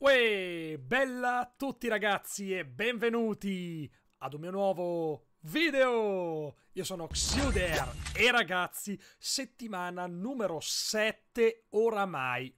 Uè, bella a tutti ragazzi e benvenuti ad un mio nuovo video! Io sono Xuder e ragazzi, settimana numero 7 oramai.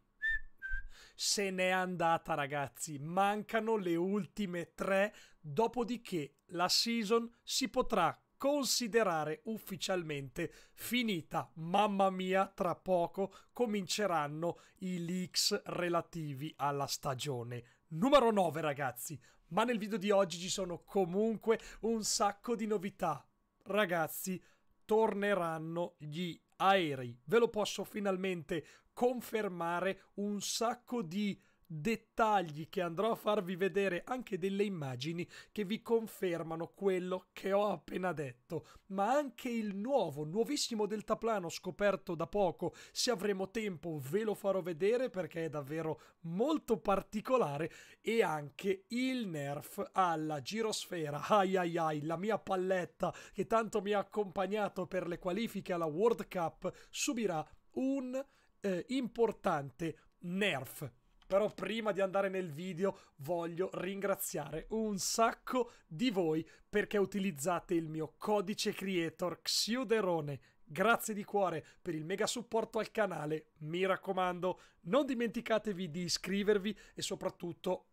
Se n'è andata ragazzi, mancano le ultime 3, dopodiché la season si potrà considerare ufficialmente finita. Mamma mia, tra poco cominceranno i leaks relativi alla stagione numero 9, ragazzi. Ma nel video di oggi ci sono comunque un sacco di novità. Ragazzi, torneranno gli aerei. Ve lo posso finalmente confermare un sacco di dettagli che andrò a farvi vedere, anche delle immagini che vi confermano quello che ho appena detto, ma anche il nuovo, nuovissimo deltaplano scoperto da poco, se avremo tempo ve lo farò vedere perché è davvero molto particolare e anche il nerf alla girosfera, ai ai ai, la mia palletta che tanto mi ha accompagnato per le qualifiche alla World Cup subirà un eh, importante nerf però prima di andare nel video voglio ringraziare un sacco di voi perché utilizzate il mio codice creator Xiuderone. Grazie di cuore per il mega supporto al canale. Mi raccomando, non dimenticatevi di iscrivervi e soprattutto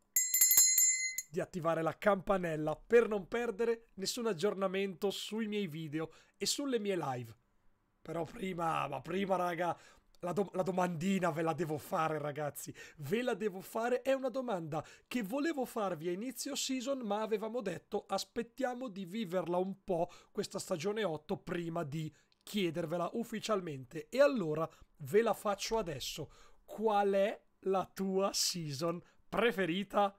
di attivare la campanella per non perdere nessun aggiornamento sui miei video e sulle mie live. Però prima, ma prima raga, la, do- la, domandina ve la devo fare, ragazzi. Ve la devo fare. È una domanda che volevo farvi a inizio season, ma avevamo detto aspettiamo di viverla un po' questa stagione 8 prima di chiedervela ufficialmente. E allora ve la faccio adesso. Qual è la tua season preferita?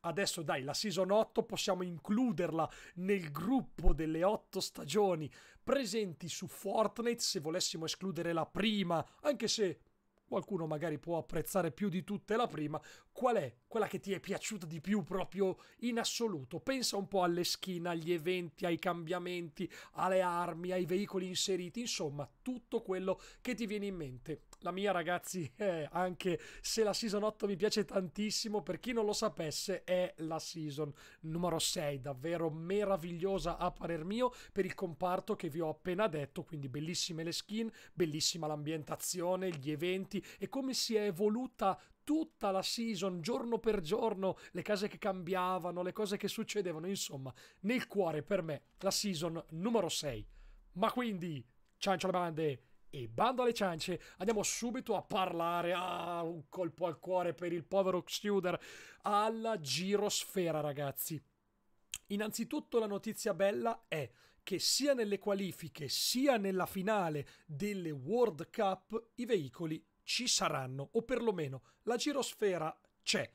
adesso dai, la season 8 possiamo includerla nel gruppo delle 8 stagioni presenti su Fortnite se volessimo escludere la prima, anche se qualcuno magari può apprezzare più di tutte la prima, qual è quella che ti è piaciuta di più proprio in assoluto? Pensa un po' alle skin, agli eventi, ai cambiamenti, alle armi, ai veicoli inseriti, insomma tutto quello che ti viene in mente. La mia, ragazzi, è anche se la season 8 mi piace tantissimo, per chi non lo sapesse, è la season numero 6, davvero meravigliosa a parer mio per il comparto che vi ho appena detto, quindi bellissime le skin, bellissima l'ambientazione, gli eventi e come si è evoluta tutta la season, giorno per giorno, le case che cambiavano, le cose che succedevano, insomma, nel cuore per me la season numero 6. Ma quindi, ciancio le bande, e bando alle ciance, andiamo subito a parlare. Ah, un colpo al cuore per il povero Xuder. Alla girosfera, ragazzi. Innanzitutto la notizia bella è che sia nelle qualifiche sia nella finale delle World Cup i veicoli ci saranno, o perlomeno la girosfera c'è.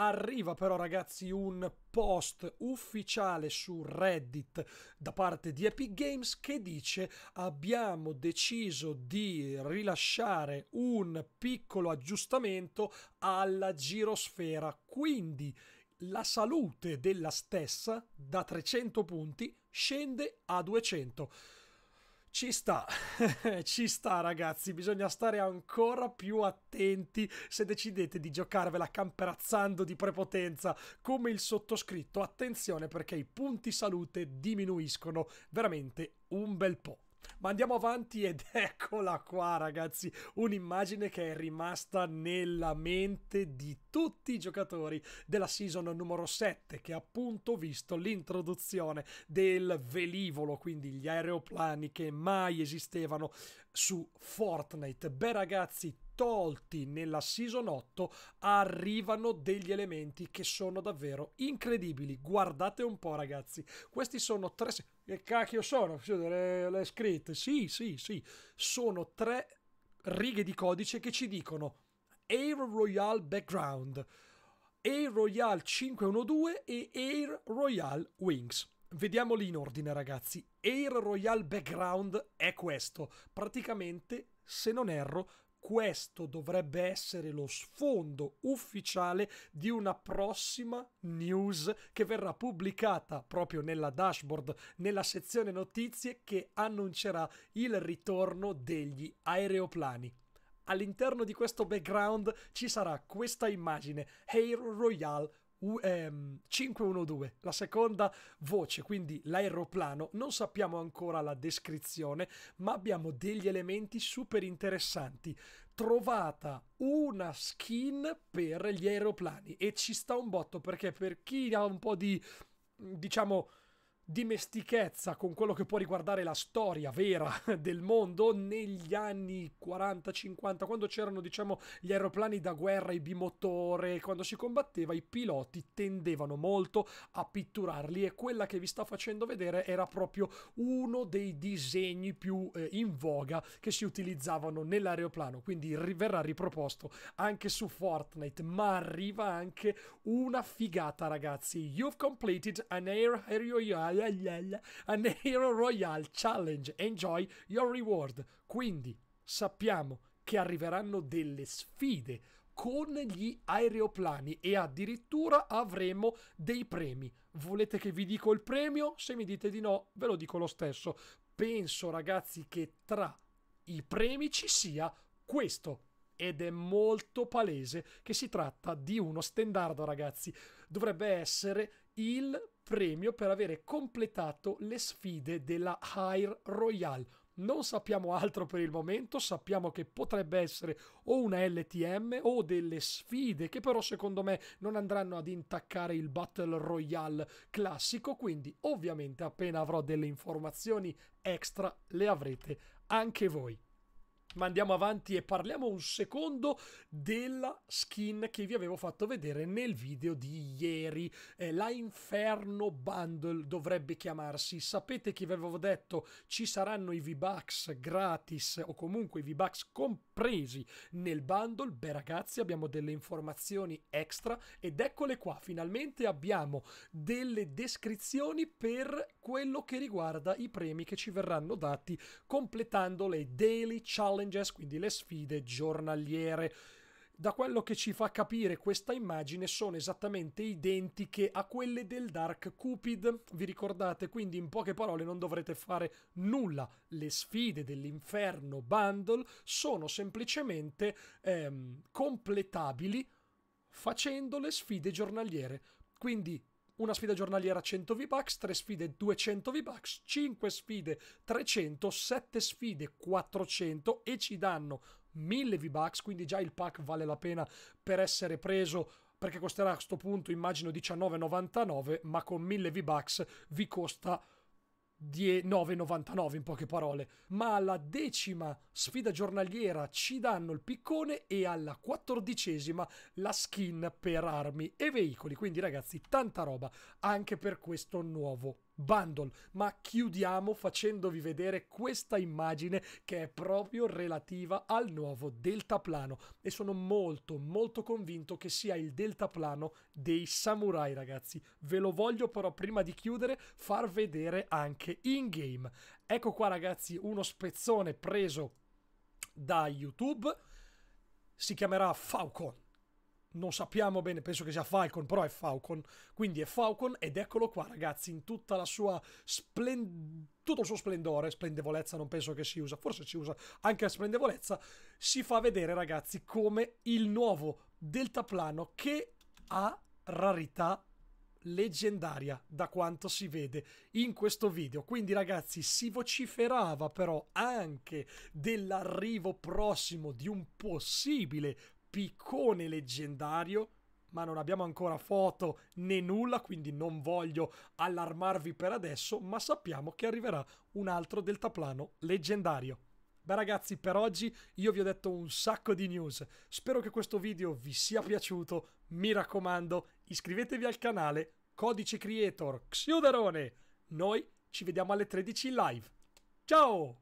Arriva però ragazzi un post ufficiale su Reddit da parte di Epic Games che dice abbiamo deciso di rilasciare un piccolo aggiustamento alla girosfera, quindi la salute della stessa da 300 punti scende a 200. Ci sta, ci sta ragazzi, bisogna stare ancora più attenti se decidete di giocarvela camperazzando di prepotenza come il sottoscritto. Attenzione perché i punti salute diminuiscono veramente un bel po'. Ma andiamo avanti ed eccola qua, ragazzi. Un'immagine che è rimasta nella mente di tutti i giocatori della season numero 7, che ha appunto visto l'introduzione del velivolo, quindi gli aeroplani che mai esistevano su Fortnite. Beh, ragazzi, tolti nella season 8 arrivano degli elementi che sono davvero incredibili. Guardate un po', ragazzi. Questi sono tre. Che cacchio sono? Le, le scritte? Sì, sì, sì. Sono tre righe di codice che ci dicono Air Royal Background, Air Royal 512 e Air Royal Wings. Vediamoli in ordine, ragazzi. Air Royal Background è questo. Praticamente, se non erro, questo dovrebbe essere lo sfondo ufficiale di una prossima news che verrà pubblicata proprio nella dashboard, nella sezione notizie che annuncerà il ritorno degli aeroplani. All'interno di questo background ci sarà questa immagine, Air Royale 512, ehm, la seconda voce, quindi l'aeroplano. Non sappiamo ancora la descrizione, ma abbiamo degli elementi super interessanti. Trovata una skin per gli aeroplani e ci sta un botto perché per chi ha un po' di diciamo dimestichezza con quello che può riguardare la storia vera del mondo negli anni 40-50, quando c'erano diciamo gli aeroplani da guerra, i bimotore, quando si combatteva i piloti tendevano molto a pitturarli e quella che vi sta facendo vedere era proprio uno dei disegni più eh, in voga che si utilizzavano nell'aeroplano, quindi verrà riproposto anche su Fortnite, ma arriva anche una figata ragazzi. You've completed an air aerial an Hero Royal Challenge. Enjoy your reward. Quindi sappiamo che arriveranno delle sfide con gli aeroplani e addirittura avremo dei premi. Volete che vi dico il premio? Se mi dite di no, ve lo dico lo stesso. Penso ragazzi che tra i premi ci sia questo ed è molto palese che si tratta di uno standard, ragazzi. Dovrebbe essere il premio per avere completato le sfide della Hire Royale. Non sappiamo altro per il momento, sappiamo che potrebbe essere o una LTM o delle sfide che però secondo me non andranno ad intaccare il Battle Royale classico, quindi ovviamente appena avrò delle informazioni extra le avrete anche voi ma andiamo avanti e parliamo un secondo della skin che vi avevo fatto vedere nel video di ieri. Eh, la Inferno Bundle dovrebbe chiamarsi. Sapete che vi avevo detto ci saranno i V-Bucks gratis o comunque i V-Bucks compresi nel bundle? Beh ragazzi abbiamo delle informazioni extra ed eccole qua. Finalmente abbiamo delle descrizioni per quello che riguarda i premi che ci verranno dati completando le Daily Challenge and quindi le sfide giornaliere. Da quello che ci fa capire questa immagine sono esattamente identiche a quelle del Dark Cupid. Vi ricordate? Quindi in poche parole non dovrete fare nulla. Le sfide dell'inferno bundle sono semplicemente ehm, completabili facendo le sfide giornaliere. Quindi una sfida giornaliera 100 V-Bucks, 3 sfide 200 V-Bucks, 5 sfide 300, 7 sfide 400 e ci danno 1000 V-Bucks, quindi già il pack vale la pena per essere preso perché costerà a questo punto immagino 19,99 ma con 1000 V-Bucks vi costa 9,99 in poche parole, ma alla decima sfida giornaliera ci danno il piccone e alla quattordicesima la skin per armi e veicoli. Quindi ragazzi, tanta roba anche per questo nuovo bundle, ma chiudiamo facendovi vedere questa immagine che è proprio relativa al nuovo deltaplano e sono molto molto convinto che sia il deltaplano dei samurai ragazzi. Ve lo voglio però prima di chiudere far vedere anche in game. Ecco qua ragazzi uno spezzone preso da YouTube si chiamerà Falcon non sappiamo bene, penso che sia Falcon, però è Falcon. Quindi è Falcon ed eccolo qua, ragazzi, in tutta la sua splendida tutto il suo splendore, splendevolezza non penso che si usa, forse si usa anche a splendevolezza, si fa vedere ragazzi come il nuovo deltaplano che ha rarità leggendaria da quanto si vede in questo video quindi ragazzi si vociferava però anche dell'arrivo prossimo di un possibile piccone leggendario ma non abbiamo ancora foto né nulla, quindi non voglio allarmarvi per adesso, ma sappiamo che arriverà un altro deltaplano leggendario. Beh ragazzi, per oggi io vi ho detto un sacco di news, spero che questo video vi sia piaciuto, mi raccomando iscrivetevi al canale, codice creator, Xioderone. noi ci vediamo alle 13 in live, ciao!